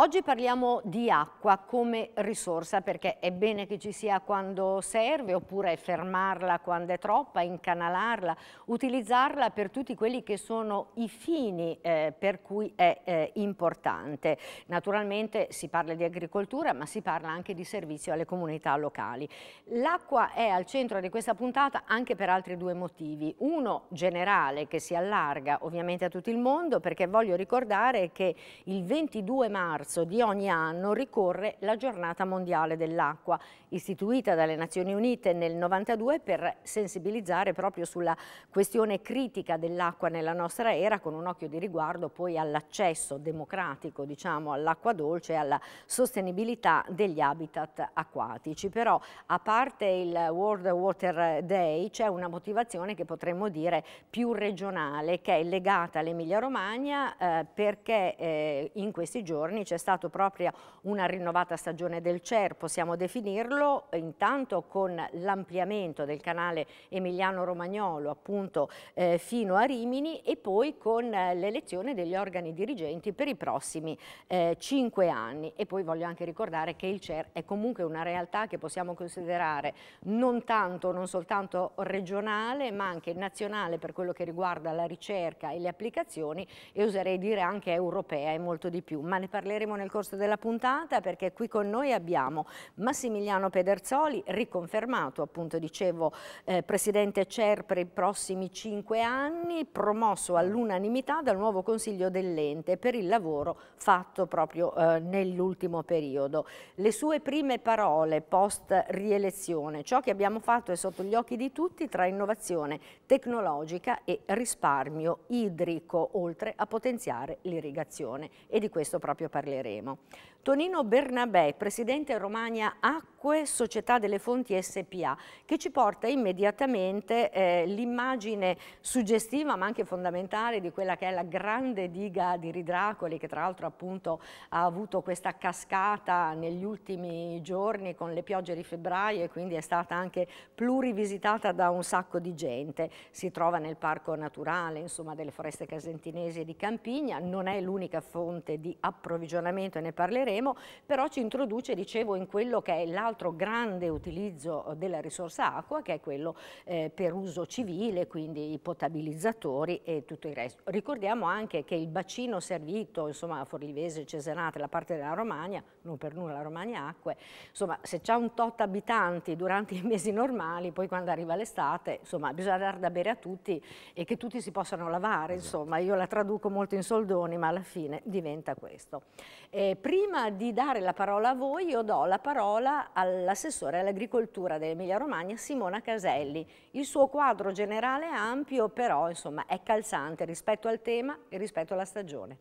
Oggi parliamo di acqua come risorsa perché è bene che ci sia quando serve oppure fermarla quando è troppa, incanalarla, utilizzarla per tutti quelli che sono i fini eh, per cui è eh, importante. Naturalmente si parla di agricoltura ma si parla anche di servizio alle comunità locali. L'acqua è al centro di questa puntata anche per altri due motivi. Uno generale che si allarga ovviamente a tutto il mondo perché voglio ricordare che il 22 marzo marzo di ogni anno ricorre la giornata mondiale dell'acqua, istituita dalle Nazioni Unite nel 92 per sensibilizzare proprio sulla questione critica dell'acqua nella nostra era con un occhio di riguardo poi all'accesso democratico diciamo, all'acqua dolce e alla sostenibilità degli habitat acquatici. Però a parte il World Water Day c'è una motivazione che potremmo dire più regionale che è legata all'Emilia Romagna eh, perché eh, in questi giorni c'è c'è stata proprio una rinnovata stagione del CER, possiamo definirlo, intanto con l'ampliamento del canale Emiliano-Romagnolo appunto eh, fino a Rimini e poi con eh, l'elezione degli organi dirigenti per i prossimi eh, cinque anni. E poi voglio anche ricordare che il CER è comunque una realtà che possiamo considerare non tanto, non soltanto regionale, ma anche nazionale per quello che riguarda la ricerca e le applicazioni e oserei dire anche europea e molto di più, ma ne parleremo approfondiremo nel corso della puntata perché qui con noi abbiamo Massimiliano Pederzoli, riconfermato appunto dicevo eh, presidente CER per i prossimi cinque anni, promosso all'unanimità dal nuovo consiglio dell'ente per il lavoro fatto proprio eh, nell'ultimo periodo. Le sue prime parole post rielezione, ciò che abbiamo fatto è sotto gli occhi di tutti tra innovazione tecnologica e risparmio idrico, oltre a potenziare l'irrigazione e di questo proprio parleremo parleremo. Tonino Bernabè, presidente Romagna Acque, società delle fonti SPA, che ci porta immediatamente eh, l'immagine suggestiva ma anche fondamentale di quella che è la grande diga di Ridracoli, che tra l'altro appunto ha avuto questa cascata negli ultimi giorni con le piogge di febbraio e quindi è stata anche plurivisitata da un sacco di gente. Si trova nel parco naturale, insomma, delle foreste casentinesi e di Campigna, non è l'unica fonte di approvvigionamento, ne parleremo parleremo, però ci introduce, dicevo, in quello che è l'altro grande utilizzo della risorsa acqua, che è quello eh, per uso civile, quindi i potabilizzatori e tutto il resto. Ricordiamo anche che il bacino servito, insomma, a Forlivese, Cesenate, la parte della Romagna, non per nulla la Romagna Acque, insomma, se c'è un tot abitanti durante i mesi normali, poi quando arriva l'estate, insomma, bisogna dar da bere a tutti e che tutti si possano lavare, esatto. insomma, io la traduco molto in soldoni, ma alla fine diventa questo. Eh, prima prima di dare la parola a voi io do la parola all'assessore all'agricoltura dell'Emilia Romagna Simona Caselli. Il suo quadro generale è ampio però insomma, è calzante rispetto al tema e rispetto alla stagione.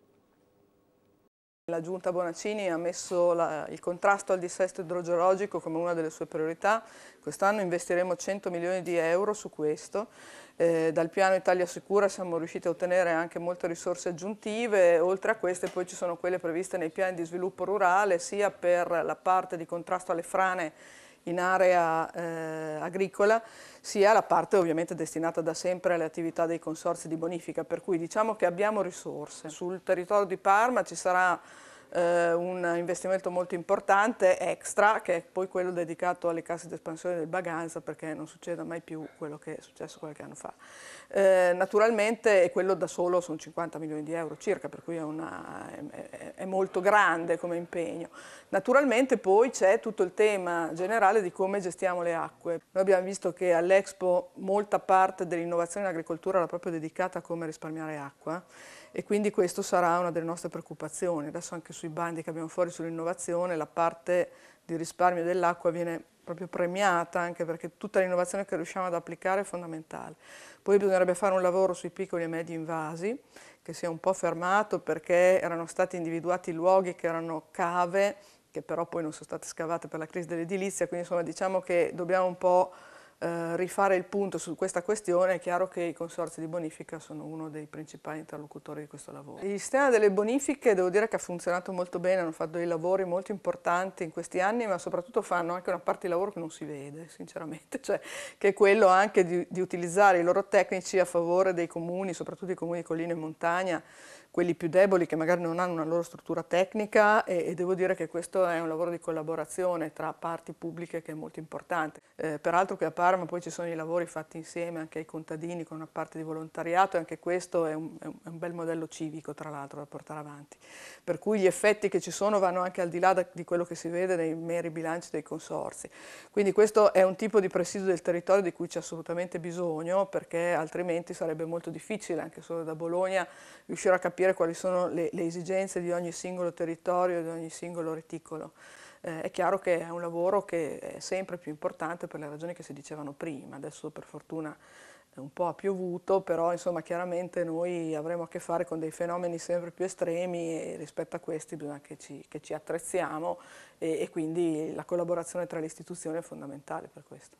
La Giunta Bonaccini ha messo la, il contrasto al dissesto idrogeologico come una delle sue priorità, quest'anno investiremo 100 milioni di euro su questo, eh, dal piano Italia Sicura siamo riusciti a ottenere anche molte risorse aggiuntive, oltre a queste poi ci sono quelle previste nei piani di sviluppo rurale sia per la parte di contrasto alle frane in area eh, agricola, sia la parte ovviamente destinata da sempre alle attività dei consorzi di bonifica, per cui diciamo che abbiamo risorse. Sul territorio di Parma ci sarà eh, un investimento molto importante extra che è poi quello dedicato alle casse di espansione del Baganza perché non succeda mai più quello che è successo qualche anno fa. Eh, naturalmente quello da solo sono 50 milioni di euro circa per cui è, una, è, è molto grande come impegno. Naturalmente poi c'è tutto il tema generale di come gestiamo le acque. Noi abbiamo visto che all'Expo molta parte dell'innovazione in agricoltura era proprio dedicata a come risparmiare acqua e quindi questo sarà una delle nostre preoccupazioni. Adesso anche sui bandi che abbiamo fuori sull'innovazione la parte di risparmio dell'acqua viene proprio premiata anche perché tutta l'innovazione che riusciamo ad applicare è fondamentale. Poi bisognerebbe fare un lavoro sui piccoli e medi invasi che si è un po' fermato perché erano stati individuati luoghi che erano cave che però poi non sono state scavate per la crisi dell'edilizia, quindi insomma diciamo che dobbiamo un po' eh, rifare il punto su questa questione, è chiaro che i consorzi di bonifica sono uno dei principali interlocutori di questo lavoro. Il sistema delle bonifiche devo dire che ha funzionato molto bene, hanno fatto dei lavori molto importanti in questi anni, ma soprattutto fanno anche una parte di lavoro che non si vede, sinceramente, cioè che è quello anche di, di utilizzare i loro tecnici a favore dei comuni, soprattutto i comuni di collina e montagna, quelli più deboli che magari non hanno una loro struttura tecnica e, e, devo dire che questo è un lavoro di collaborazione tra parti pubbliche che è molto importante. Eh, peraltro che a parte Parma, poi ci sono i lavori fatti insieme anche ai contadini con una parte di volontariato e anche questo è un, è un bel modello civico tra l'altro da portare avanti. Per cui gli effetti che ci sono vanno anche al di là da, di quello che si vede nei meri bilanci dei consorzi. Quindi questo è un tipo di presidio del territorio di cui c'è assolutamente bisogno perché altrimenti sarebbe molto difficile anche solo da Bologna riuscire a capire quali sono le, le esigenze di ogni singolo territorio, di ogni singolo reticolo eh, è chiaro che è un lavoro che è sempre più importante per le ragioni che si dicevano prima, adesso per fortuna è un po' piovuto, però insomma chiaramente noi avremo a che fare con dei fenomeni sempre più estremi e rispetto a questi bisogna che ci, che ci attrezziamo e, e quindi la collaborazione tra le istituzioni è fondamentale per questo.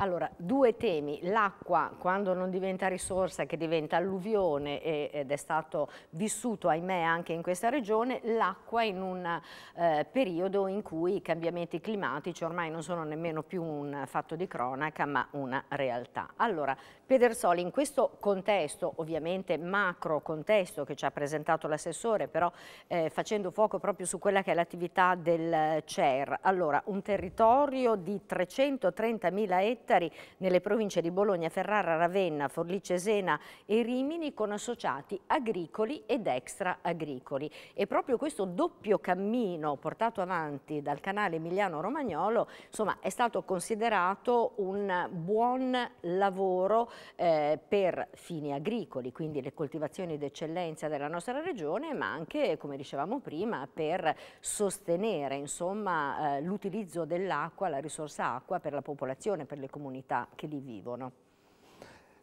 Allora, due temi. L'acqua, quando non diventa risorsa, che diventa alluvione ed è stato vissuto, ahimè, anche in questa regione, l'acqua in un eh, periodo in cui i cambiamenti climatici ormai non sono nemmeno più un fatto di cronaca, ma una realtà. Allora, Pedersoli, in questo contesto, ovviamente macro contesto che ci ha presentato l'assessore, però eh, facendo fuoco proprio su quella che è l'attività del eh, CER, allora, un territorio di 330.000 ettari ettari nelle province di Bologna, Ferrara, Ravenna, Forlì Cesena e Rimini con associati agricoli ed extra agricoli. E proprio questo doppio cammino portato avanti dal canale Emiliano Romagnolo insomma, è stato considerato un buon lavoro eh, per fini agricoli, quindi le coltivazioni d'eccellenza della nostra regione, ma anche, come dicevamo prima, per sostenere eh, l'utilizzo dell'acqua, la risorsa acqua per la popolazione, per le comunità comunità che li vivono.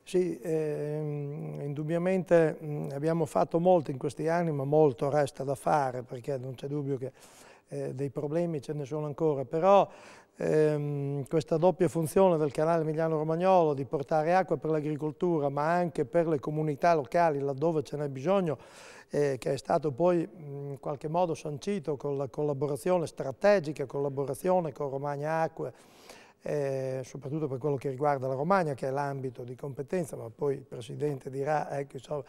Sì, ehm, indubbiamente mh, abbiamo fatto molto in questi anni, ma molto resta da fare, perché non c'è dubbio che eh, dei problemi ce ne sono ancora, però ehm, questa doppia funzione del canale Emiliano-Romagnolo di portare acqua per l'agricoltura, ma anche per le comunità locali laddove ce n'è bisogno, eh, che è stato poi mh, in qualche modo sancito con la collaborazione strategica, collaborazione con Romagna Acque, eh, soprattutto per quello che riguarda la Romagna, che è l'ambito di competenza, ma poi il Presidente dirà, ecco, eh, insomma,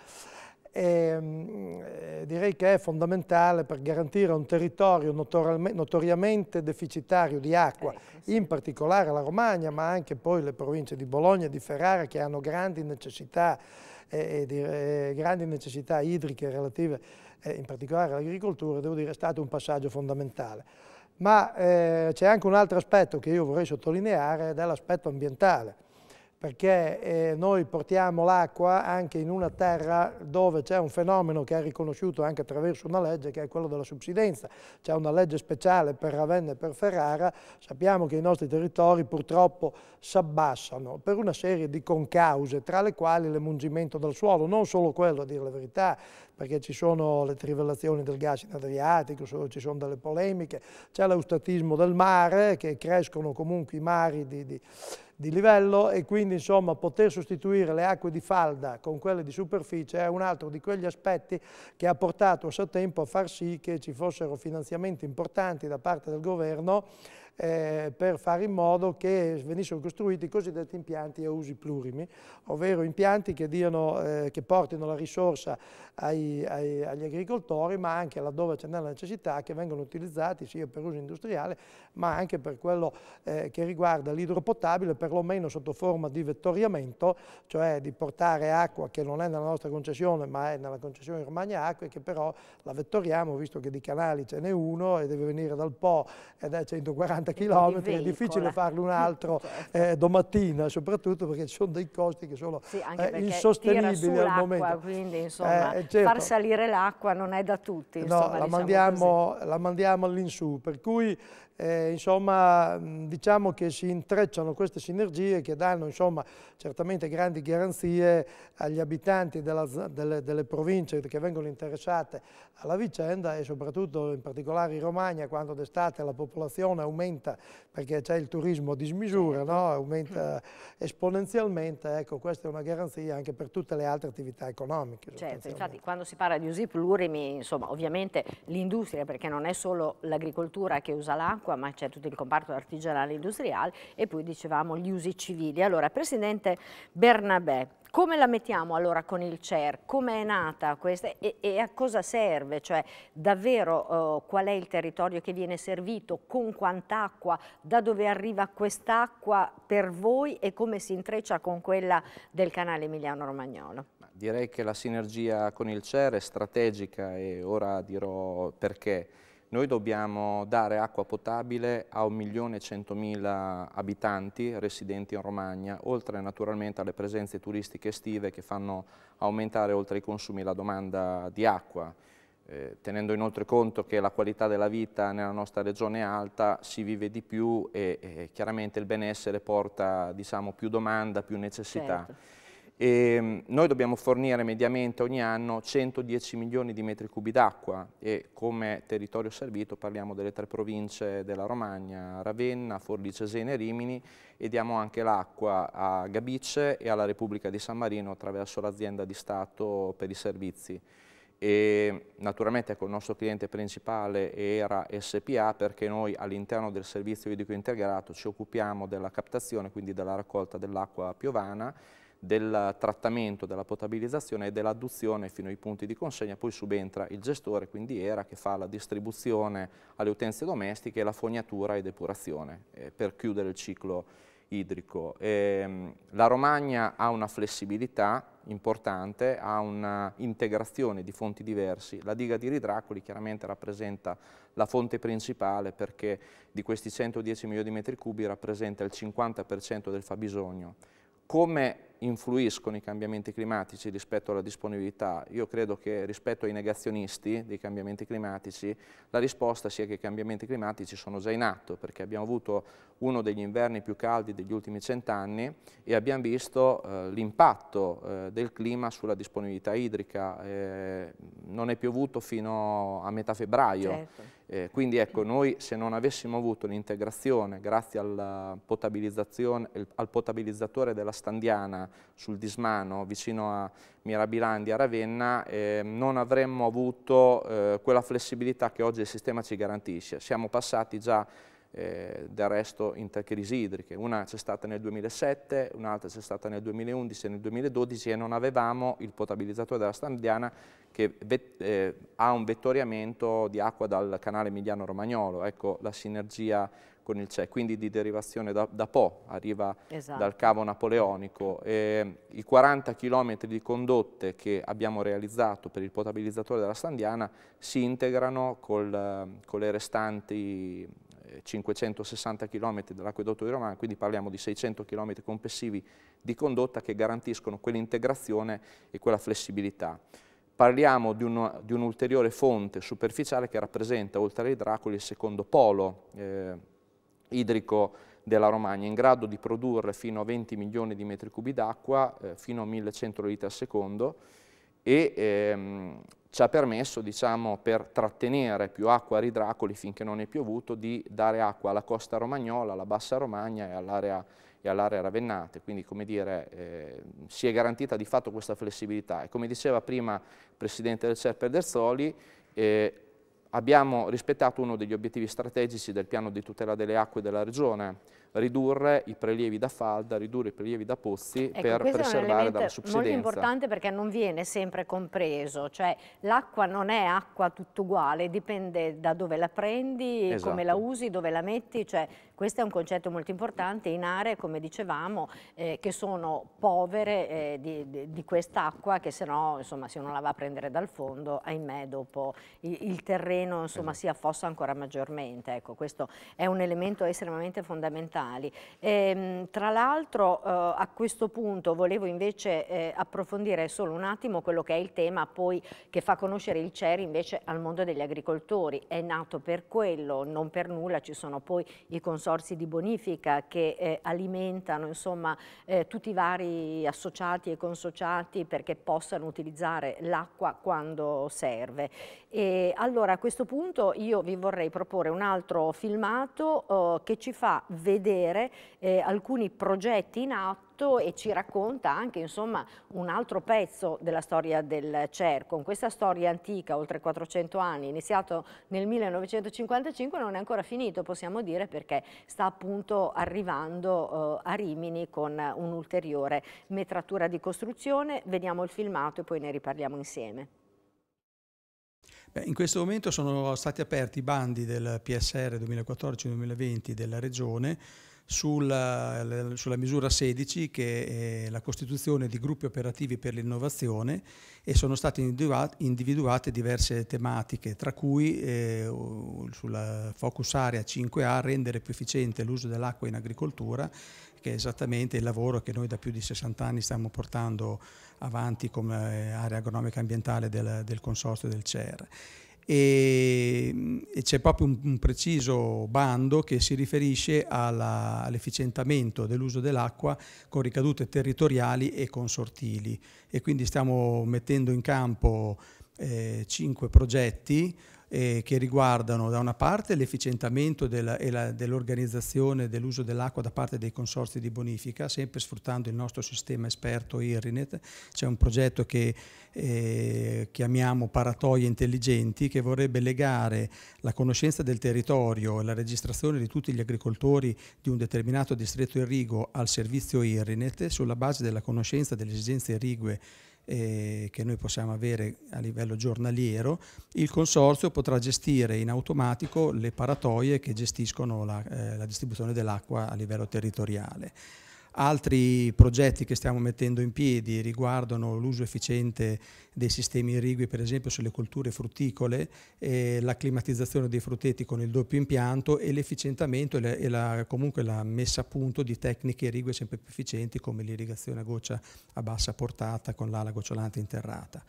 ehm, e, eh, direi che è fondamentale per garantire un territorio notoriamente deficitario di acqua, ecco, in particolare la Romagna, ma anche poi le province di Bologna e di Ferrara che hanno grandi necessità, eh, di, eh, grandi necessità idriche relative eh, in particolare all'agricoltura, devo dire è stato un passaggio fondamentale. Ma eh, c'è anche un altro aspetto che io vorrei sottolineare ed è l'aspetto ambientale, perché eh, noi portiamo l'acqua anche in una terra dove c'è un fenomeno che è riconosciuto anche attraverso una legge che è quello della subsidenza. C'è una legge speciale per Ravenna e per Ferrara, sappiamo che i nostri territori purtroppo s'abbassano per una serie di concause, tra le quali l'emungimento del suolo, non solo quello a dire la verità, perché ci sono le trivellazioni del gas in Adriatico, ci sono delle polemiche, c'è l'eustatismo del mare che crescono comunque i mari di, di, di livello e quindi insomma poter sostituire le acque di falda con quelle di superficie è un altro di quegli aspetti che ha portato a suo tempo a far sì che ci fossero finanziamenti importanti da parte del governo eh, per fare in modo che venissero costruiti i cosiddetti impianti a usi plurimi, ovvero impianti che, diano, eh, che portino la risorsa ai, ai, agli agricoltori, ma anche laddove c'è n'è la necessità, che vengono utilizzati sia per uso industriale, ma anche per quello eh, che riguarda l'idropotabile, perlomeno sotto forma di vettoriamento, cioè di portare acqua che non è nella nostra concessione, ma è nella concessione Romagna Acque, che però la vettoriamo, visto che di canali ce n'è uno e deve venire dal Po ed è 140 60 km, è difficile farlo un altro certo. eh, domattina, soprattutto perché ci sono dei costi che sono sì, eh, insostenibili al momento. Quindi insomma, eh, eh, certo. far salire l'acqua non è da tutti. Insomma, no, la, diciamo mandiamo, la, mandiamo, all'insù, per cui eh, insomma, mm, diciamo che si intrecciano queste sinergie che danno insomma, certamente grandi garanzie agli abitanti della, delle, delle, province che vengono interessate alla vicenda e soprattutto in particolare in Romagna quando d'estate la popolazione aumenta perché c'è il turismo a dismisura, no? Certo. aumenta esponenzialmente, ecco questa è una garanzia anche per tutte le altre attività economiche. Certo, infatti quando si parla di usi plurimi, insomma ovviamente l'industria perché non è solo l'agricoltura che usa l'acqua, dell'acqua, ma c'è tutto il comparto artigianale e industriale e poi dicevamo gli usi civili. Allora, Presidente Bernabé, come la mettiamo allora con il CER? Come è nata questa e, e, a cosa serve? Cioè davvero eh, qual è il territorio che viene servito, con quant'acqua, da dove arriva quest'acqua per voi e come si intreccia con quella del canale Emiliano Romagnolo? Direi che la sinergia con il CER è strategica e ora dirò perché. Noi dobbiamo dare acqua potabile a 1.100.000 abitanti residenti in Romagna, oltre naturalmente alle presenze turistiche estive che fanno aumentare oltre i consumi la domanda di acqua. Eh, tenendo inoltre conto che la qualità della vita nella nostra regione è alta, si vive di più e, e chiaramente il benessere porta diciamo, più domanda, più necessità. Certo. E ehm, noi dobbiamo fornire mediamente ogni anno 110 milioni di metri cubi d'acqua e come territorio servito parliamo delle tre province della Romagna, Ravenna, Forlì Cesena e Rimini e diamo anche l'acqua a Gabice e alla Repubblica di San Marino attraverso l'azienda di Stato per i servizi. E naturalmente ecco, il nostro cliente principale era SPA perché noi all'interno del servizio idrico integrato ci occupiamo della captazione, quindi della raccolta dell'acqua piovana del trattamento, della potabilizzazione e dell'adduzione fino ai punti di consegna, poi subentra il gestore, quindi ERA, che fa la distribuzione alle utenze domestiche, la fognatura e depurazione eh, per chiudere il ciclo idrico. E, ehm, la Romagna ha una flessibilità importante, ha un'integrazione di fonti diversi. La diga di Ridracoli chiaramente rappresenta la fonte principale perché di questi 110 milioni di metri cubi rappresenta il 50% del fabbisogno. Come influiscono i cambiamenti climatici rispetto alla disponibilità. Io credo che rispetto ai negazionisti dei cambiamenti climatici la risposta sia che i cambiamenti climatici sono già in atto perché abbiamo avuto uno degli inverni più caldi degli ultimi cent'anni e abbiamo visto eh, l'impatto eh, del clima sulla disponibilità idrica. Eh, non è piovuto fino a metà febbraio. Certo. Eh, quindi ecco, noi se non avessimo avuto l'integrazione grazie al potabilizzatore della Standiana sul Dismano, vicino a Mirabilandia, a Ravenna, eh, non avremmo avuto eh, quella flessibilità che oggi il sistema ci garantisce. Siamo passati già eh, del resto in tre crisi idriche. Una c'è stata nel 2007, un'altra c'è stata nel 2011 e nel 2012 e non avevamo il potabilizzatore della Standiana che eh, ha un vettoriamento di acqua dal canale Emiliano-Romagnolo. Ecco la sinergia con il CE, quindi di derivazione da, da Po, arriva esatto. dal cavo napoleonico. E, I 40 km di condotte che abbiamo realizzato per il potabilizzatore della Sandiana si integrano col, con le restanti 560 eh, km dell'acquedotto di Romagna, quindi parliamo di 600 km complessivi di condotta che garantiscono quell'integrazione e quella flessibilità. Parliamo di, un'ulteriore un fonte superficiale che rappresenta, oltre ai Dracoli, il secondo polo eh, idrico della Romagna, in grado di produrre fino a 20 milioni di metri cubi d'acqua, eh, fino a 1100 litri al secondo, e ehm, ci ha permesso, diciamo, per trattenere più acqua a Ridracoli finché non è piovuto, di dare acqua alla costa romagnola, alla bassa Romagna e all'area all'area Ravennate, quindi come dire eh, si è garantita di fatto questa flessibilità e come diceva prima il Presidente del CERP Derzoli, eh, abbiamo rispettato uno degli obiettivi strategici del piano di tutela delle acque della regione, ridurre i prelievi da falda, ridurre i prelievi da pozzi ecco, per preservare dalla subsidenza. Questo È molto importante perché non viene sempre compreso, cioè l'acqua non è acqua tutto uguale, dipende da dove la prendi, esatto. come la esatto. usi, dove la metti, cioè questo è un concetto molto importante in aree, come dicevamo, eh, che sono povere eh, di, di, di quest'acqua che se no, insomma, se uno la va a prendere dal fondo, ahimè, dopo il, il terreno insomma, esatto. si affossa ancora maggiormente. Ecco, questo è un elemento estremamente fondamentale ambientali. E, ehm, tra l'altro eh, a questo punto volevo invece eh, approfondire solo un attimo quello che è il tema poi che fa conoscere il CERI invece al mondo degli agricoltori. È nato per quello, non per nulla, ci sono poi i consorsi di bonifica che eh, alimentano insomma, eh, tutti i vari associati e consociati perché possano utilizzare l'acqua quando serve. E, allora a questo punto io vi vorrei proporre un altro filmato eh, che ci fa vedere vedere eh, alcuni progetti in atto e ci racconta anche insomma, un altro pezzo della storia del CER. Con questa storia antica, oltre 400 anni, iniziato nel 1955, non è ancora finito, possiamo dire, perché sta appunto arrivando eh, a Rimini con un'ulteriore metratura di costruzione. Vediamo il filmato e poi ne riparliamo insieme. In questo momento sono stati aperti i bandi del PSR 2014-2020 della Regione sulla, eh, sulla, misura 16 che è la costituzione di gruppi operativi per l'innovazione e sono state individuate diverse tematiche, tra cui eh, sulla focus area 5A rendere più efficiente l'uso dell'acqua in agricoltura, che è esattamente il lavoro che noi da più di 60 anni stiamo portando avanti avanti come area agronomica ambientale del, del consorzio del CER e, c'è proprio un, preciso bando che si riferisce all'efficientamento all dell'uso dell'acqua con ricadute territoriali e consortili e quindi stiamo mettendo in campo eh, cinque progetti eh, che riguardano da una parte l'efficientamento dell'organizzazione dell dell'uso dell'acqua da parte dei consorzi di bonifica, sempre sfruttando il nostro sistema esperto IRINET. C'è un progetto che eh, chiamiamo Paratoie Intelligenti che vorrebbe legare la conoscenza del territorio e la registrazione di tutti gli agricoltori di un determinato distretto irrigo al servizio IRINET sulla base della conoscenza delle esigenze irrigue eh, che noi possiamo avere a livello giornaliero, il consorzio potrà gestire in automatico le paratoie che gestiscono la, eh, la distribuzione dell'acqua a livello territoriale. Altri progetti che stiamo mettendo in piedi riguardano l'uso efficiente dei sistemi irrigui, per esempio sulle colture frutticole, eh, la climatizzazione dei frutteti con il doppio impianto e l'efficientamento e, la, e la, comunque la messa a punto di tecniche irrigue sempre più efficienti come l'irrigazione a goccia a bassa portata con l'ala gocciolante interrata.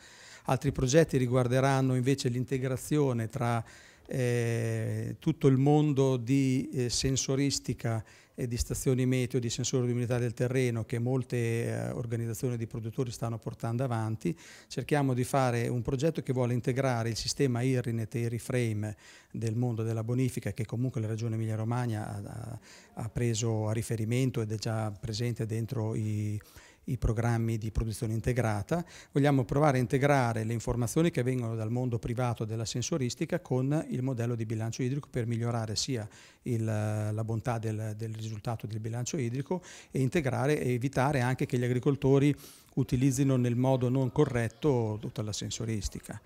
Altri progetti riguarderanno invece l'integrazione tra eh, tutto il mondo di eh, sensoristica di stazioni meteo, di sensori di umidità del terreno che molte eh, organizzazioni di produttori stanno portando avanti. Cerchiamo di fare un progetto che vuole integrare il sistema IRINET e IRIFRAME del mondo della bonifica che comunque la Regione Emilia-Romagna ha, ha preso a riferimento ed è già presente dentro i i programmi di produzione integrata, vogliamo provare a integrare le informazioni che vengono dal mondo privato della sensoristica con il modello di bilancio idrico per migliorare sia il, la bontà del, del risultato del bilancio idrico e integrare e evitare anche che gli agricoltori utilizzino nel modo non corretto tutta la sensoristica.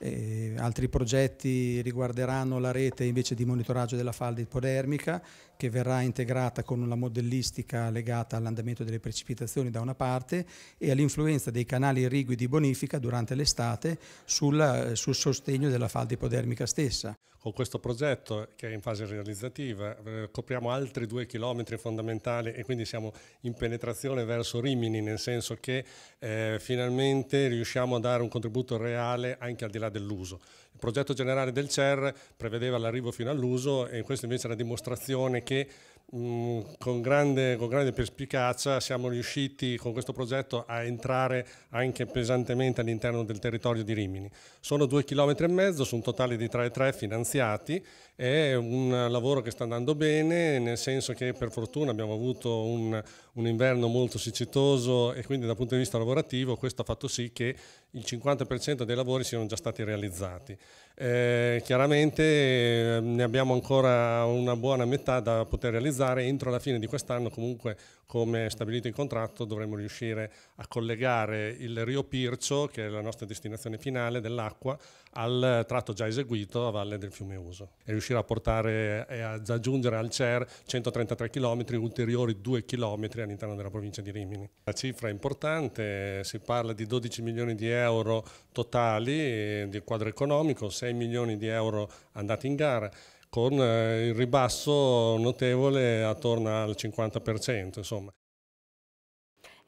E altri progetti riguarderanno la rete invece di monitoraggio della falda ipodermica che verrà integrata con una modellistica legata all'andamento delle precipitazioni da una parte e all'influenza dei canali irrigui di bonifica durante l'estate sul, sul sostegno della falda ipodermica stessa. Con questo progetto che è in fase realizzativa eh, copriamo altri due chilometri fondamentali e quindi siamo in penetrazione verso Rimini, nel senso che eh, finalmente riusciamo a dare un contributo reale anche al di là dell'uso. Il progetto generale del CER prevedeva l'arrivo fino all'uso e questa invece è la dimostrazione che Mm, con, grande, con, grande, perspicacia siamo riusciti con questo progetto a entrare anche pesantemente all'interno del territorio di Rimini. Sono due chilometri e mezzo su un totale di 3,3 finanziati è un lavoro che sta andando bene, nel senso che per fortuna abbiamo avuto un, un inverno molto siccitoso e quindi dal punto di vista lavorativo questo ha fatto sì che il 50% dei lavori siano già stati realizzati. Eh, chiaramente eh, ne abbiamo ancora una buona metà da poter realizzare, entro la fine di quest'anno comunque come stabilito in contratto dovremo riuscire a collegare il Rio Pircio, che è la nostra destinazione finale dell'acqua, al tratto già eseguito a valle del fiume Uso riuscire a portare e ad aggiungere al CER 133 km, ulteriori 2 km all'interno della provincia di Rimini. La cifra è importante, si parla di 12 milioni di euro totali eh, del quadro economico, 6 milioni di euro andati in gara con eh, il ribasso notevole attorno al 50%. Insomma.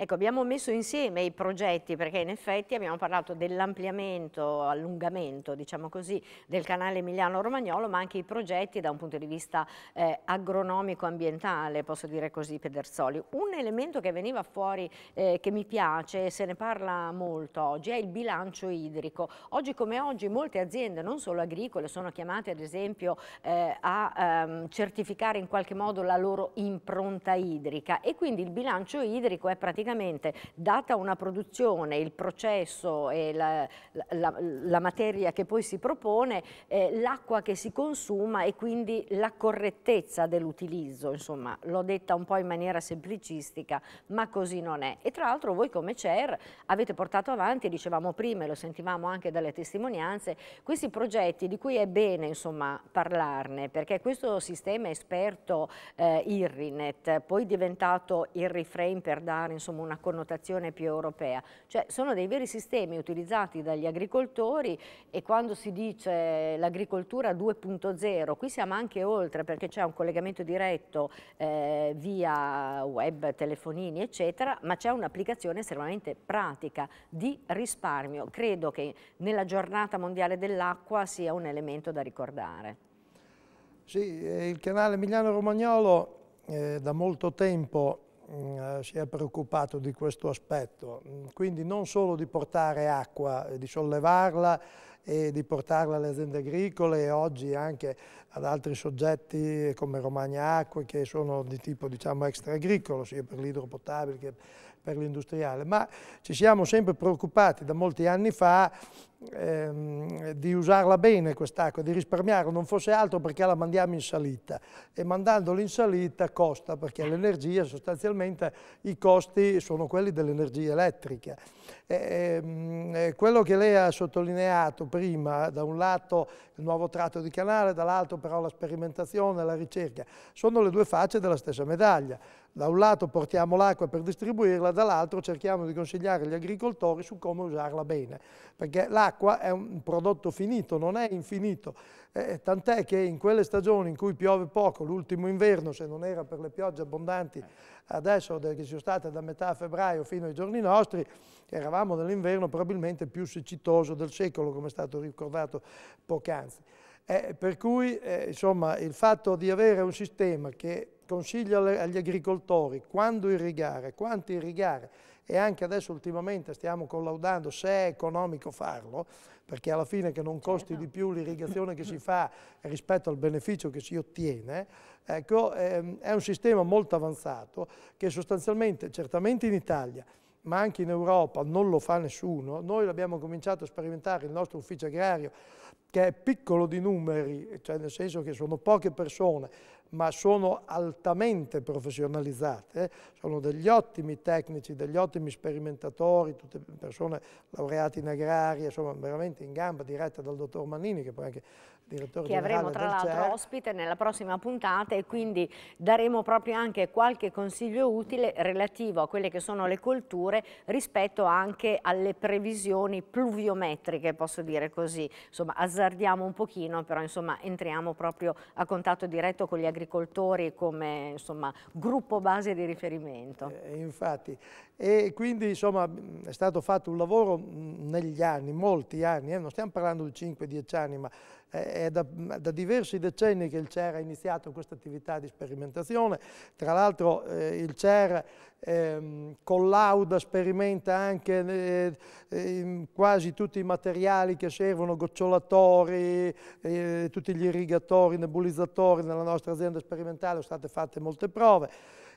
Ecco, abbiamo messo insieme i progetti perché in effetti abbiamo parlato dell'ampliamento, allungamento, diciamo così, del canale Emiliano-Romagnolo, ma anche i progetti da un punto di vista eh, agronomico-ambientale, posso dire così, Pedersoli. Un elemento che veniva fuori, eh, che mi piace, se ne parla molto oggi, è il bilancio idrico. Oggi come oggi molte aziende, non solo agricole, sono chiamate ad esempio eh, a ehm, certificare in qualche modo la loro impronta idrica e quindi il bilancio idrico è praticamente praticamente data una produzione, il processo e la, la, la materia che poi si propone, eh, l'acqua che si consuma e quindi la correttezza dell'utilizzo, insomma l'ho detta un po' in maniera semplicistica, ma così non è. E tra l'altro voi come CER avete portato avanti, dicevamo prima e lo sentivamo anche dalle testimonianze, questi progetti di cui è bene insomma parlarne, perché questo sistema esperto eh, IRRINET, poi diventato il reframe per dare insomma diciamo, una connotazione più europea. Cioè, sono dei veri sistemi utilizzati dagli agricoltori e quando si dice l'agricoltura 2.0, qui siamo anche oltre perché c'è un collegamento diretto eh, via web, telefonini eccetera, ma c'è un'applicazione estremamente pratica di risparmio. Credo che nella giornata mondiale dell'acqua sia un elemento da ricordare. Sì, eh, il canale Emiliano Romagnolo eh, da molto tempo Mm, eh, si è preoccupato di questo aspetto, mm, quindi non solo di portare acqua, eh, di sollevarla e di portarla alle aziende agricole e oggi anche ad altri soggetti come Romagna Acque che sono di tipo diciamo extra agricolo sia per l'idropotabile che per l'industriale, ma ci siamo sempre preoccupati da molti anni fa ehm, di usarla bene quest'acqua, di risparmiarla, non fosse altro perché la mandiamo in salita e mandandola in salita costa perché l'energia sostanzialmente i costi sono quelli dell'energia elettrica. E, ehm, eh, quello che lei ha sottolineato prima, da un lato il nuovo tratto di canale, dall'altro però la sperimentazione, la ricerca, sono le due facce della stessa medaglia da un lato portiamo l'acqua per distribuirla, dall'altro cerchiamo di consigliare agli agricoltori su come usarla bene, perché l'acqua l'acqua è un prodotto finito, non è infinito, eh, eh, tant'è che in quelle stagioni in cui piove poco, l'ultimo inverno se non era per le piogge abbondanti adesso che sono state da metà febbraio fino ai giorni nostri, eravamo nell'inverno probabilmente più siccitoso del secolo come è stato ricordato poc'anzi. Eh, per cui eh, insomma, il fatto di avere un sistema che consiglia agli agricoltori quando irrigare, quanti irrigare, e anche adesso ultimamente stiamo collaudando se è economico farlo, perché alla fine che non costi certo. di più l'irrigazione che si fa rispetto al beneficio che si ottiene, ecco, ehm, è un sistema molto avanzato che sostanzialmente, certamente in Italia, ma anche in Europa non lo fa nessuno, noi l'abbiamo cominciato a sperimentare il nostro ufficio agrario che è piccolo di numeri, cioè nel senso che sono poche persone, ma sono altamente professionalizzate, sono degli ottimi tecnici, degli ottimi sperimentatori, tutte persone laureate in agraria, insomma veramente in gamba diretta dal dottor Mannini che poi anche direttore che avremo tra l'altro ospite nella prossima puntata e quindi daremo proprio anche qualche consiglio utile relativo a quelle che sono le colture rispetto anche alle previsioni pluviometriche, posso dire così. Insomma, azzardiamo un pochino, però insomma entriamo proprio a contatto diretto con gli agricoltori come insomma, gruppo base di riferimento. Eh, eh infatti, e quindi insomma è stato fatto un lavoro negli anni, molti anni, eh? non stiamo parlando di 5-10 anni, ma è da, da, diversi decenni che il CER ha iniziato questa attività di sperimentazione, tra l'altro eh, il CER eh, collauda, sperimenta anche eh, quasi tutti i materiali che servono, gocciolatori, eh, tutti gli irrigatori, nebulizzatori, nella nostra azienda sperimentale sono state fatte molte prove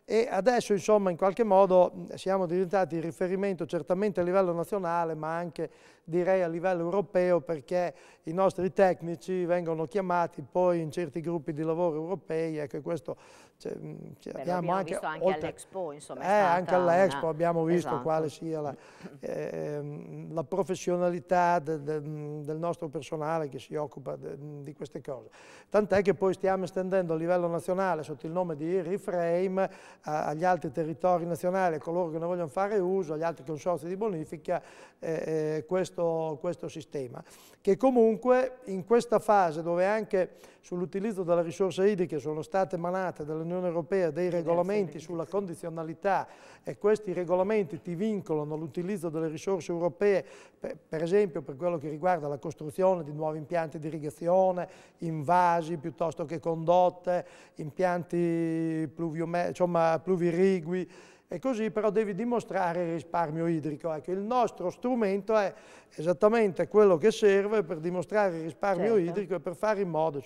e adesso insomma in qualche modo siamo diventati il riferimento certamente a livello nazionale ma anche direi a livello europeo perché i nostri tecnici vengono chiamati poi in certi gruppi di lavoro europei ecco, e questo cioè, mm, Beh, abbiamo anche, anche oltre, all'Expo, insomma. Eh, anche all'Expo una... abbiamo visto esatto. quale sia la, eh, la professionalità de, de, mm, del nostro personale che si occupa de, mm, di queste cose. Tant'è che poi stiamo estendendo a livello nazionale, sotto il nome di Reframe, a, agli altri territori nazionali, a coloro che ne vogliono fare uso, agli altri consorzi di bonifica, eh, eh questo, questo sistema. Che comunque in questa fase, dove anche sull'utilizzo delle risorse idriche sono state emanate delle dell'Unione Europea dei regolamenti sulla condizionalità e questi regolamenti ti vincolano l'utilizzo delle risorse europee, per, esempio per quello che riguarda la costruzione di nuovi impianti di irrigazione, invasi piuttosto che condotte, impianti pluviome, insomma, pluvirigui, e così però devi dimostrare il risparmio idrico. Ecco, il nostro strumento è esattamente quello che serve per dimostrare il risparmio certo. idrico e per fare in modo,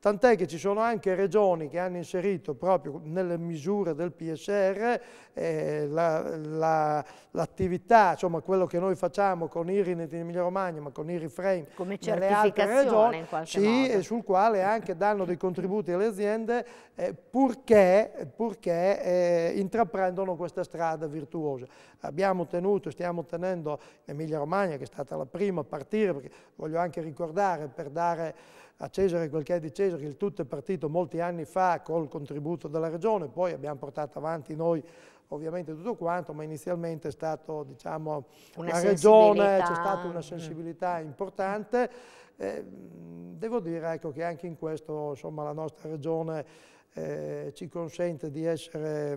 Tant'è che ci sono anche regioni che hanno inserito proprio nelle misure del PSR eh, l'attività, la, la, insomma quello che noi facciamo con IRINET in Emilia Romagna, ma con i IRIFRAME, Come nelle altre regioni, in sì, modo. e sul quale anche danno dei contributi alle aziende eh, purché, purché eh, intraprendono questa strada virtuosa. Abbiamo ottenuto, stiamo ottenendo in Emilia Romagna, che sta stata la prima a partire, perché voglio anche ricordare per dare a Cesare quel che è di Cesare, il tutto è partito molti anni fa col contributo della Regione, poi abbiamo portato avanti noi ovviamente tutto quanto, ma inizialmente è stato diciamo, la Regione, c'è stata una mm. sensibilità importante. Eh, devo dire ecco, che anche in questo insomma, la nostra Regione eh, ci consente di essere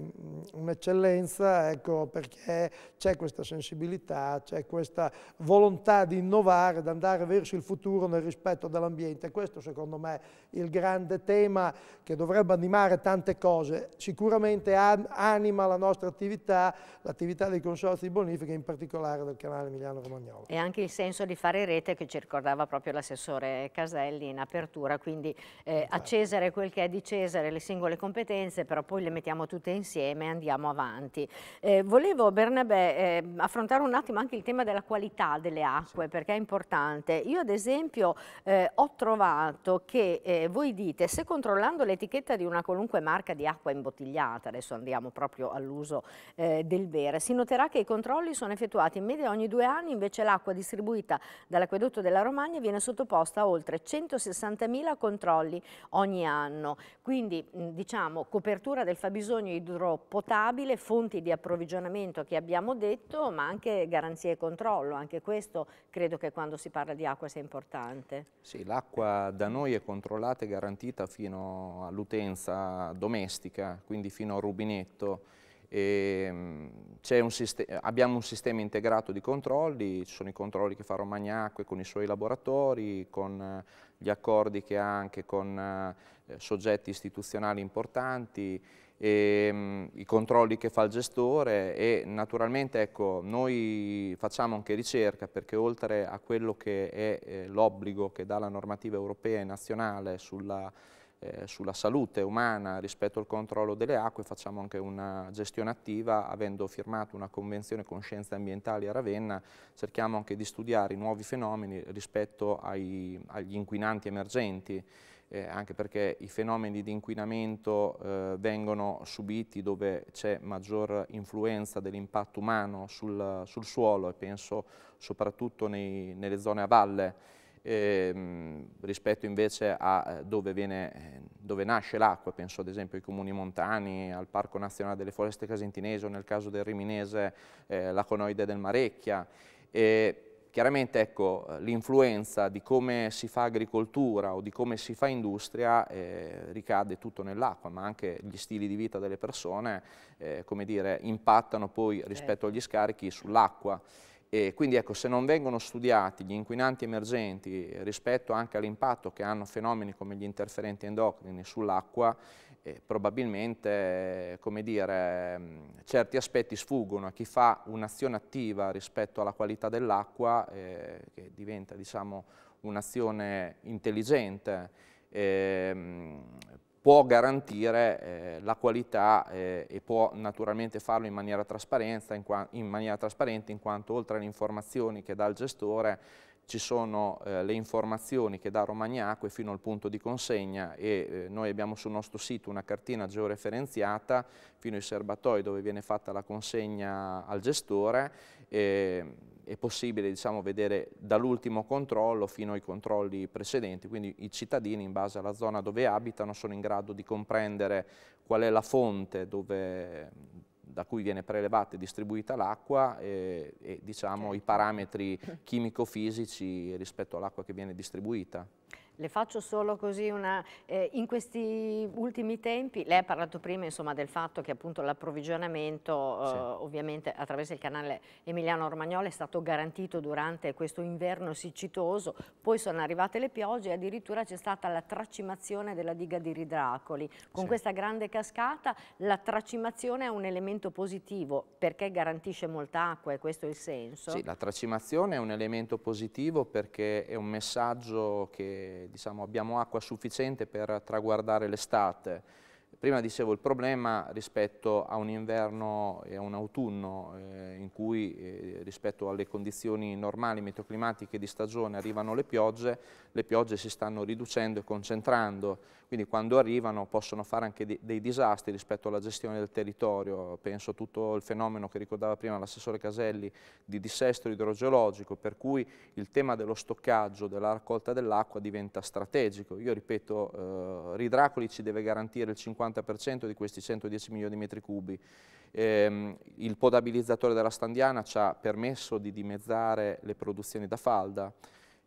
un'eccellenza ecco, perché c'è questa sensibilità, c'è questa volontà di innovare, di andare verso il futuro nel rispetto dell'ambiente. Questo secondo me è il grande tema che dovrebbe animare tante cose. Sicuramente anima la nostra attività, l'attività dei consorzi di bonifica, in particolare del canale Emiliano Romagnolo. E anche il senso di fare rete che ci ricordava proprio l'assessore Caselli in apertura, quindi eh, a esatto. Cesare quel che è di Cesare, le singole competenze, però poi le mettiamo tutte insieme e andiamo avanti. Eh, volevo, Bernabé, eh, affrontare un attimo anche il tema della qualità delle acque, sì. perché è importante. Io ad esempio eh, ho trovato che eh, voi dite, se controllando l'etichetta di una qualunque marca di acqua imbottigliata, adesso andiamo proprio all'uso eh, del bere, si noterà che i controlli sono effettuati in media ogni due anni, invece l'acqua distribuita dall'acquedotto della Romagna viene sottoposta a oltre 160.000 controlli ogni anno. Quindi diciamo, copertura del fabbisogno idropotabile, fonti di approvvigionamento che abbiamo detto, ma anche garanzie e controllo, anche questo credo che quando si parla di acqua sia importante. Sì, l'acqua da noi è controllata e garantita fino all'utenza domestica, quindi fino al rubinetto Ehm, un abbiamo un sistema integrato di controlli, ci sono i controlli che fa Romagnacque con i suoi laboratori, con eh, gli accordi che ha anche con eh, soggetti istituzionali importanti, e, ehm, mh, i controlli che fa il gestore e naturalmente ecco, noi facciamo anche ricerca perché oltre a quello che è eh, l'obbligo che dà la normativa europea e nazionale sulla eh, sulla salute umana rispetto al controllo delle acque, facciamo anche una gestione attiva, avendo firmato una convenzione con scienze ambientali a Ravenna, cerchiamo anche di studiare i nuovi fenomeni rispetto ai, agli inquinanti emergenti, eh, anche perché i fenomeni di inquinamento eh, vengono subiti dove c'è maggior influenza dell'impatto umano sul, sul, suolo e penso soprattutto nei, nelle zone a valle ehm, rispetto invece a eh, dove, viene, eh, dove nasce l'acqua, penso ad esempio ai comuni montani, al Parco Nazionale delle Foreste Casentinese o nel caso del Riminese eh, la conoide del Marecchia. E, Chiaramente ecco, l'influenza di come si fa agricoltura o di come si fa industria eh, ricade tutto nell'acqua, ma anche gli stili di vita delle persone eh, dire, impattano poi rispetto certo. agli scarichi sull'acqua. E quindi ecco, se non vengono studiati gli inquinanti emergenti rispetto anche all'impatto che hanno fenomeni come gli interferenti endocrini sull'acqua, eh, probabilmente eh, dire, mm, certi aspetti sfuggono a chi fa un'azione attiva rispetto alla qualità dell'acqua, eh, che diventa diciamo, un'azione intelligente. Mh, ehm, può garantire eh, la qualità eh, e può naturalmente farlo in maniera, in, in maniera, trasparente in quanto oltre alle informazioni che dà il gestore ci sono eh, le informazioni che dà Romagnacque fino al punto di consegna e eh, noi abbiamo sul nostro sito una cartina georeferenziata fino ai serbatoi dove viene fatta la consegna al gestore ehm, è possibile diciamo, vedere dall'ultimo controllo fino ai controlli precedenti, quindi i cittadini in base alla zona dove abitano sono in grado di comprendere qual è la fonte dove, da cui viene prelevata e distribuita l'acqua e, e diciamo, certo. i parametri chimico-fisici rispetto all'acqua che viene distribuita. Le faccio solo così una... Eh, in questi ultimi tempi, lei ha parlato prima insomma, del fatto che l'approvvigionamento eh, sì. eh, ovviamente attraverso il canale Emiliano Romagnolo è stato garantito durante questo inverno siccitoso, poi sono arrivate le piogge e addirittura c'è stata la tracimazione della diga di Ridracoli. Con sì. questa grande cascata la tracimazione è un elemento positivo perché garantisce molta acqua e questo è il senso. Sì, la tracimazione è un elemento positivo perché è un messaggio che diciamo, abbiamo acqua sufficiente per traguardare l'estate Prima dicevo il problema rispetto a un inverno e a un autunno eh, in cui eh, rispetto alle condizioni normali meteoclimatiche di stagione arrivano le piogge, le piogge si stanno riducendo e concentrando, quindi quando arrivano possono fare anche di, dei disastri rispetto alla gestione del territorio, penso a tutto il fenomeno che ricordava prima l'assessore Caselli di dissesto idrogeologico, per cui il tema dello stoccaggio, della raccolta dell'acqua diventa strategico. Io ripeto, eh, Ridracoli ci deve garantire il 50% 50% di questi 110 milioni di metri cubi. Eh, il podabilizzatore della Standiana ci ha permesso di dimezzare le produzioni da falda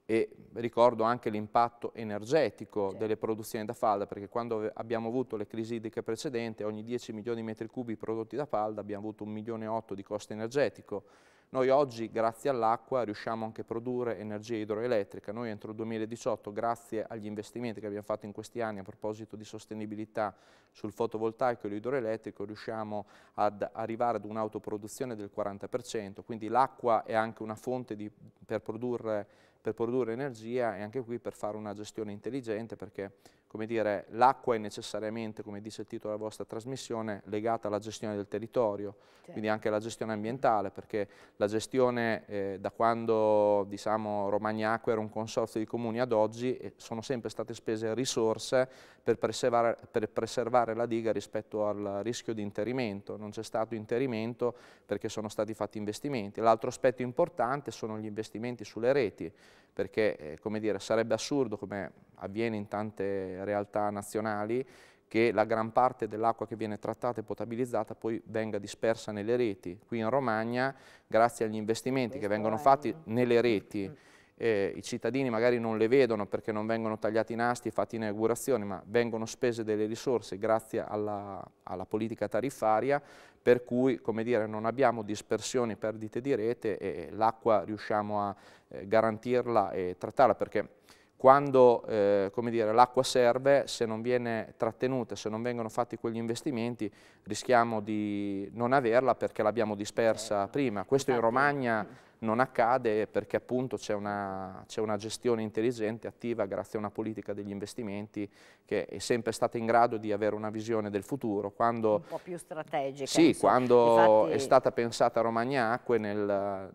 e ricordo anche l'impatto energetico certo. delle produzioni da falda, perché quando abbiamo avuto le crisi idriche precedenti, ogni 10 milioni di metri cubi prodotti da falda abbiamo avuto 1 milione e 8 di costo energetico noi oggi, grazie all'acqua, riusciamo anche a produrre energia idroelettrica. Noi entro il 2018, grazie agli investimenti che abbiamo fatto in questi anni a proposito di sostenibilità sul fotovoltaico e l'idroelettrico, riusciamo ad arrivare ad un'autoproduzione del 40%, quindi l'acqua è anche una fonte di, per, produrre, per produrre energia e anche qui per fare una gestione intelligente perché come dire, l'acqua è necessariamente, come dice il titolo della vostra trasmissione, legata alla gestione del territorio, certo. quindi anche alla gestione ambientale, perché la gestione eh, da quando diciamo, Romagna Acqua era un consorzio di comuni ad oggi eh, sono sempre state spese risorse per preservare, per preservare, la diga rispetto al rischio di interimento, non c'è stato interimento perché sono stati fatti investimenti. L'altro aspetto importante sono gli investimenti sulle reti, perché eh, dire, sarebbe assurdo, come avviene in tante realtà nazionali, che la gran parte dell'acqua che viene trattata e potabilizzata poi venga dispersa nelle reti. Qui in Romagna, grazie agli investimenti Questo che vengono fatti nelle reti, mm eh, i cittadini magari non le vedono perché non vengono tagliati i nasti e fatti inaugurazioni, ma vengono spese delle risorse grazie alla, alla politica tariffaria, per cui come dire, non abbiamo dispersioni, perdite di rete e l'acqua riusciamo a eh, garantirla e trattarla, perché quando eh, l'acqua serve, se non viene trattenuta, se non vengono fatti quegli investimenti, rischiamo di non averla perché l'abbiamo dispersa certo. prima. Questo in Romagna mm non accade perché appunto c'è una, una, gestione intelligente, attiva, grazie a una politica degli investimenti che è sempre stata in grado di avere una visione del futuro. Quando, un po' più strategica. Sì, quando Infatti... è stata pensata Romagna Acque nel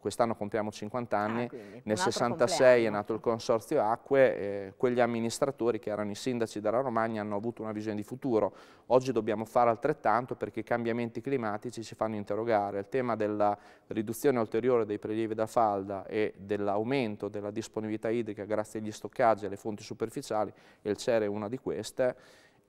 quest'anno compiamo 50 ah, anni, ah, nel 66 compleanno. è nato il Consorzio Acque, eh, quegli amministratori che erano i sindaci della Romagna hanno avuto una visione di futuro. Oggi dobbiamo fare altrettanto perché i cambiamenti climatici ci fanno interrogare. Il tema della riduzione ulteriore dei prelievi da falda e dell'aumento della disponibilità idrica grazie agli stoccaggi e alle fonti superficiali, e il CERE è una di queste,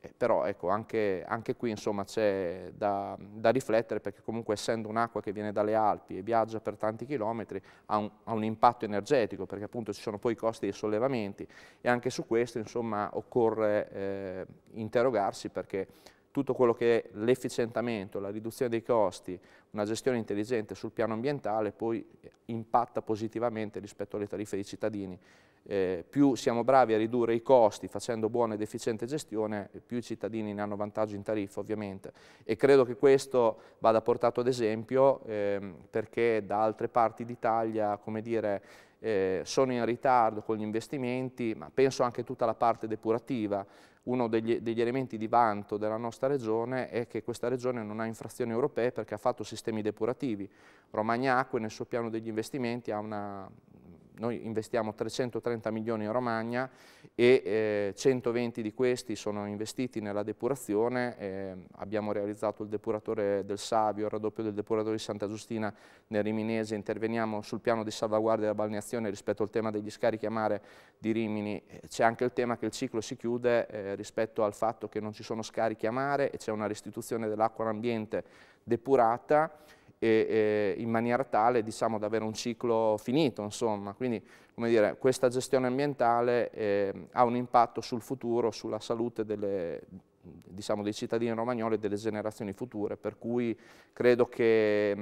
eh, però ecco, anche, anche qui c'è da, da, riflettere perché comunque essendo un'acqua che viene dalle Alpi e viaggia per tanti chilometri ha un, ha un, impatto energetico perché appunto ci sono poi i costi dei sollevamenti e anche su questo insomma, occorre eh, interrogarsi perché tutto quello che è l'efficientamento, la riduzione dei costi, una gestione intelligente sul piano ambientale poi impatta positivamente rispetto alle tariffe dei cittadini eh, più siamo bravi a ridurre i costi facendo buona ed efficiente gestione, più i cittadini ne hanno vantaggio in tariffa ovviamente. E credo che questo vada portato ad esempio ehm, perché da altre parti d'Italia, come dire, eh, sono in ritardo con gli investimenti, ma penso anche tutta la parte depurativa. Uno degli, degli, elementi di vanto della nostra regione è che questa regione non ha infrazioni europee perché ha fatto sistemi depurativi. Romagna Acque nel suo piano degli investimenti ha una noi investiamo 330 milioni in Romagna e eh, 120 di questi sono investiti nella depurazione, eh, abbiamo realizzato il depuratore del Savio, il raddoppio del depuratore di Santa Giustina nel Riminese, interveniamo sul piano di salvaguardia della balneazione rispetto al tema degli scarichi a mare di Rimini, eh, c'è anche il tema che il ciclo si chiude eh, rispetto al fatto che non ci sono scarichi a mare e c'è una restituzione dell'acqua all'ambiente depurata e, e in maniera tale diciamo, da avere un ciclo finito. Insomma. Quindi dire, questa gestione ambientale eh, ha un impatto sul futuro, sulla salute delle, diciamo, dei cittadini romagnoli e delle generazioni future, per cui credo che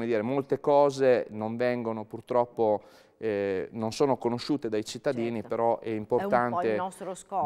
dire, molte cose non vengono purtroppo eh, non sono conosciute dai cittadini, certo. però è importante è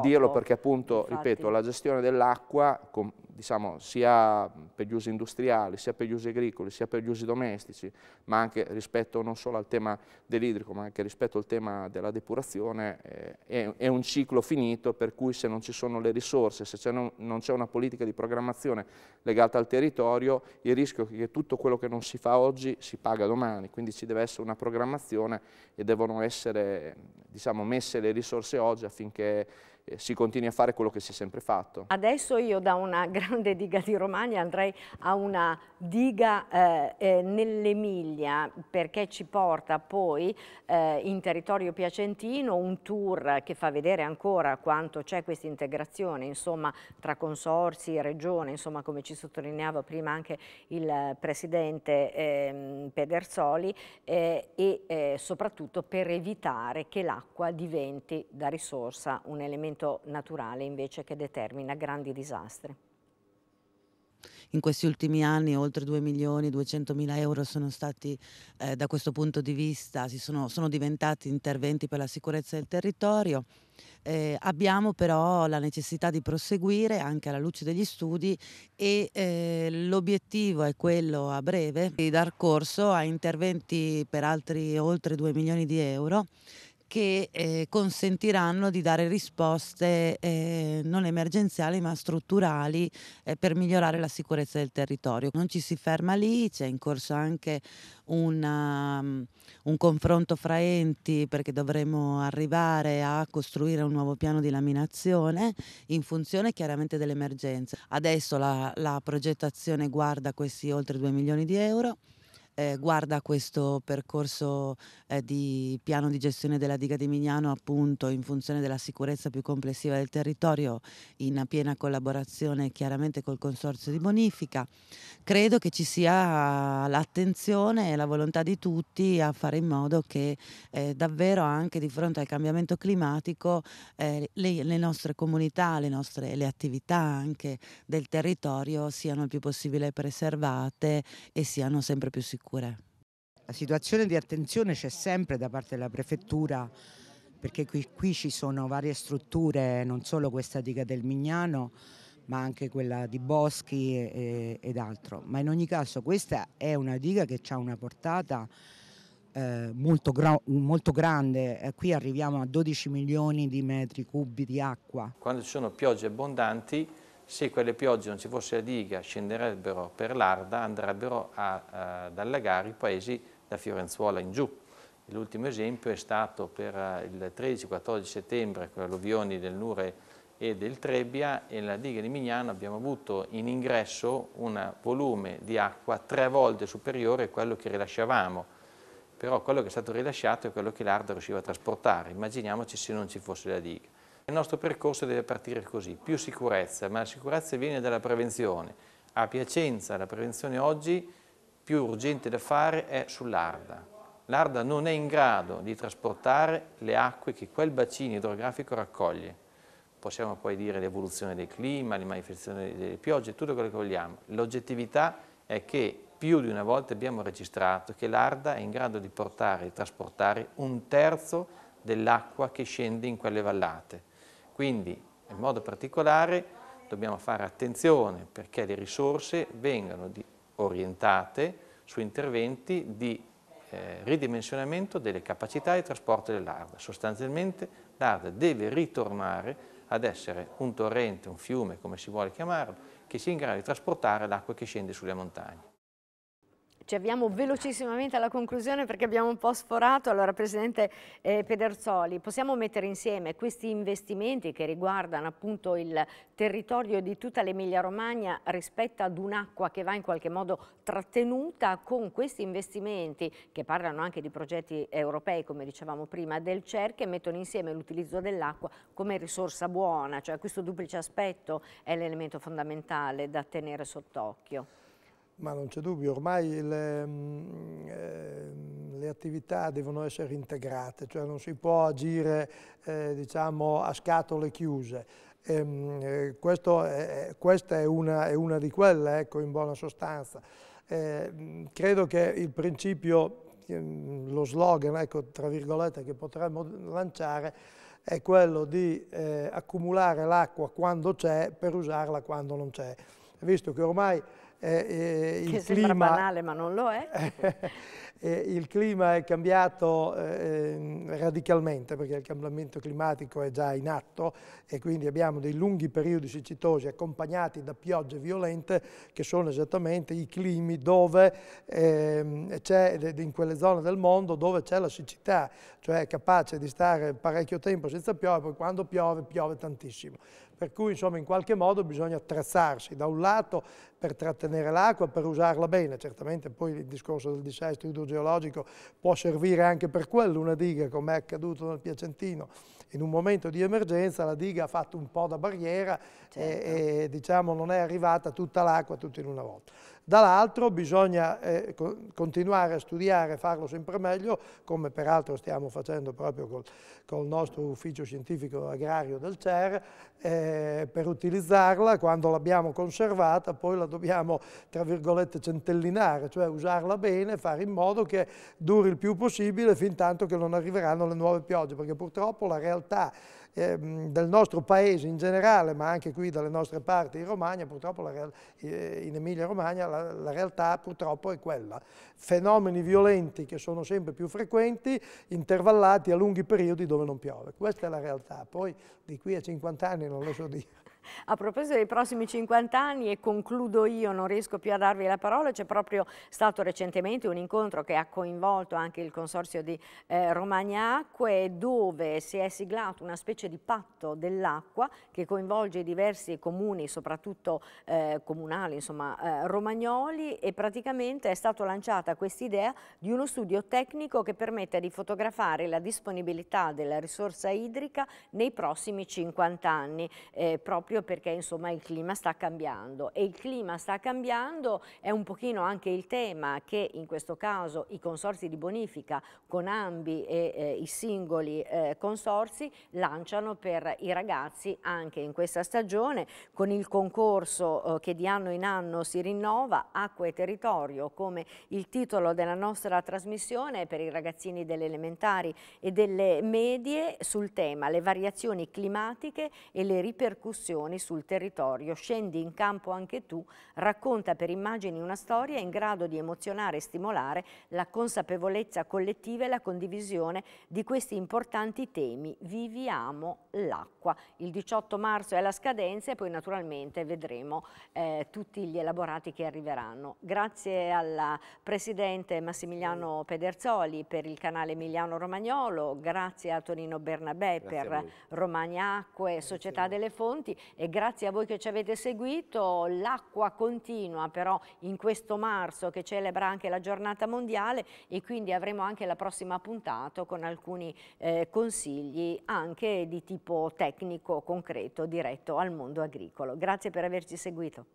dirlo perché appunto, infatti. ripeto, la gestione dell'acqua, diciamo, sia per gli usi industriali, sia per gli usi agricoli, sia per gli usi domestici, ma anche rispetto non solo al tema dell'idrico, ma anche rispetto al tema della depurazione, eh, è, è, un ciclo finito per cui se non ci sono le risorse, se non, non c'è una politica di programmazione legata al territorio, il rischio è che tutto quello che non si fa oggi si paga domani, quindi ci deve essere una programmazione e devono essere diciamo, messe le risorse oggi affinché eh, si continui a fare quello che si è sempre fatto. Adesso io da una grande diga di Romagna andrei a una diga eh, eh nell'Emilia perché ci porta poi eh, in territorio piacentino un tour che fa vedere ancora quanto c'è questa integrazione insomma, tra consorsi, e regione, insomma, come ci sottolineava prima anche il Presidente ehm, Pedersoli e soprattutto per evitare che l'acqua diventi da risorsa un elemento evento naturale invece che determina grandi disastri. In questi ultimi anni oltre 2 milioni 200 mila euro sono stati eh, da questo punto di vista, sono, sono, diventati interventi per la sicurezza del territorio. Eh, abbiamo però la necessità di proseguire anche alla luce degli studi e eh, l'obiettivo è quello a breve di dar corso a interventi per altri oltre 2 milioni di euro che eh, consentiranno di dare risposte eh, non emergenziali ma strutturali eh, per migliorare la sicurezza del territorio. Non ci si ferma lì, c'è in corso anche una, mm, un confronto fra enti perché dovremo arrivare a costruire un nuovo piano di laminazione in funzione chiaramente dell'emergenza. Adesso la, la progettazione guarda questi oltre 2 milioni di euro eh, guarda questo percorso eh, di piano di gestione della diga di Mignano appunto in funzione della sicurezza più complessiva del territorio in piena collaborazione chiaramente col consorzio di bonifica. Credo che ci sia l'attenzione e la volontà di tutti a fare in modo che eh, davvero anche di fronte al cambiamento climatico eh, le, le, nostre comunità, le nostre le attività anche del territorio siano il più possibile preservate e siano sempre più sicure sicure. La situazione di attenzione c'è sempre da parte della prefettura perché qui, qui, ci sono varie strutture, non solo questa diga del Mignano, ma anche quella di Boschi e, ed altro. Ma in ogni caso questa è una diga che ha una portata eh, molto, molto, grande, eh, qui arriviamo a 12 milioni di metri cubi di acqua. Quando ci sono piogge abbondanti se quelle piogge non ci fosse la diga scenderebbero per l'Arda, andrebbero a, ad allagare i paesi da Fiorenzuola in giù. L'ultimo esempio è stato per eh, il 13-14 settembre con le alluvioni del Nure e del Trebbia e nella diga di Mignano abbiamo avuto in ingresso un volume di acqua tre volte superiore a quello che rilasciavamo, però quello che è stato rilasciato è quello che l'Arda riusciva a trasportare, immaginiamoci se non ci fosse la diga. Il nostro percorso deve partire così, più sicurezza, ma la sicurezza viene dalla prevenzione. A Piacenza la prevenzione oggi più urgente da fare è sull'Arda. L'Arda non è in grado di trasportare le acque che quel bacino idrografico raccoglie. Possiamo poi dire l'evoluzione del clima, le manifestazioni delle piogge, tutto quello che vogliamo. L'oggettività è che più di una volta abbiamo registrato che l'Arda è in grado di portare e trasportare un terzo dell'acqua che scende in quelle vallate. Quindi in modo particolare dobbiamo fare attenzione perché le risorse vengano orientate su interventi di eh, ridimensionamento delle capacità di trasporto dell'Arda. Sostanzialmente l'Arda deve ritornare ad essere un torrente, un fiume, come si vuole chiamarlo, che sia in grado di trasportare l'acqua che scende sulle montagne ci avviamo velocissimamente alla conclusione perché abbiamo un po' sforato. Allora, Presidente eh, Pederzoli, possiamo mettere insieme questi investimenti che riguardano appunto il territorio di tutta l'Emilia Romagna rispetto ad un'acqua che va in qualche modo trattenuta con questi investimenti che parlano anche di progetti europei, come dicevamo prima, del CER che mettono insieme l'utilizzo dell'acqua come risorsa buona, cioè questo duplice aspetto è l'elemento fondamentale da tenere sott'occhio. Ma non c'è dubbio, ormai le, mm, ehm, le, attività devono essere integrate, cioè non si può agire eh, diciamo, a scatole chiuse. E, ehm, eh, questo è, questa è una, è una, di quelle, ecco, in buona sostanza. E, eh, mm, credo che il principio, ehm, lo slogan, ecco, tra virgolette, che potremmo lanciare è quello di eh, accumulare l'acqua quando c'è per usarla quando non c'è. Visto che ormai eh, eh, il, clima, banale, ma non lo eh, il clima... è cambiato eh, eh, radicalmente perché il cambiamento climatico è già in atto e quindi abbiamo dei lunghi periodi siccitosi accompagnati da piogge violente che sono esattamente i climi dove ehm, c'è, in quelle zone del mondo dove c'è la siccità, cioè è capace di stare parecchio tempo senza piove, poi quando piove piove tantissimo per cui insomma in qualche modo bisogna attrezzarsi da un lato per trattenere l'acqua, per usarla bene, certamente poi il discorso del dissesto idrogeologico può servire anche per quello, una diga come è accaduto nel Piacentino, in un momento di emergenza la diga ha fatto un po' da barriera certo. e, e diciamo non è arrivata tutta l'acqua tutta in una volta. Dall'altro bisogna eh, continuare a studiare, farlo sempre meglio, come peraltro stiamo facendo proprio col, col nostro ufficio scientifico agrario del CER, eh, per utilizzarla, quando l'abbiamo conservata poi la dobbiamo, tra virgolette, centellinare, cioè usarla bene, fare in modo che duri il più possibile fin tanto che non arriveranno le nuove piogge, perché purtroppo la realtà ehm, del nostro paese in generale, ma anche qui dalle nostre parti in Romagna, purtroppo real, eh, in Emilia Romagna la, la, realtà purtroppo è quella. Fenomeni violenti che sono sempre più frequenti, intervallati a lunghi periodi dove non piove. Questa è la realtà, poi di qui a 50 anni non lo so dire. A proposito dei prossimi 50 anni e concludo io, non riesco più a darvi la parola, c'è proprio stato recentemente un incontro che ha coinvolto anche il consorzio di eh, Romagna Acque dove si è siglato una specie di patto dell'acqua che coinvolge diversi comuni, soprattutto eh, comunali, insomma eh, romagnoli e praticamente è stata lanciata questa idea di uno studio tecnico che permette di fotografare la disponibilità della risorsa idrica nei prossimi 50 anni, eh, proprio proprio perché insomma il clima sta cambiando e il clima sta cambiando è un pochino anche il tema che in questo caso i consorsi di bonifica con ambi e eh, i singoli eh, consorsi lanciano per i ragazzi anche in questa stagione con il concorso eh, che di anno in anno si rinnova Acqua e Territorio come il titolo della nostra trasmissione per i ragazzini delle elementari e delle medie sul tema le variazioni climatiche e le ripercussioni azioni sul territorio. Scendi in campo anche tu, racconta per immagini una storia in grado di emozionare e stimolare la consapevolezza collettiva e la condivisione di questi importanti temi. Viviamo l'acqua. Il 18 marzo è la scadenza e poi naturalmente vedremo eh, tutti gli elaborati che arriveranno. Grazie alla Presidente Massimiliano Pederzoli per il canale Emiliano Romagnolo, grazie a Tonino Bernabè grazie per Romagna Acque, Società delle Fonti e grazie a voi che ci avete seguito. L'acqua continua però in questo marzo che celebra anche la giornata mondiale e quindi avremo anche la prossima puntata con alcuni eh, consigli anche di tipo tecnico, concreto, diretto al mondo agricolo. Grazie per averci seguito.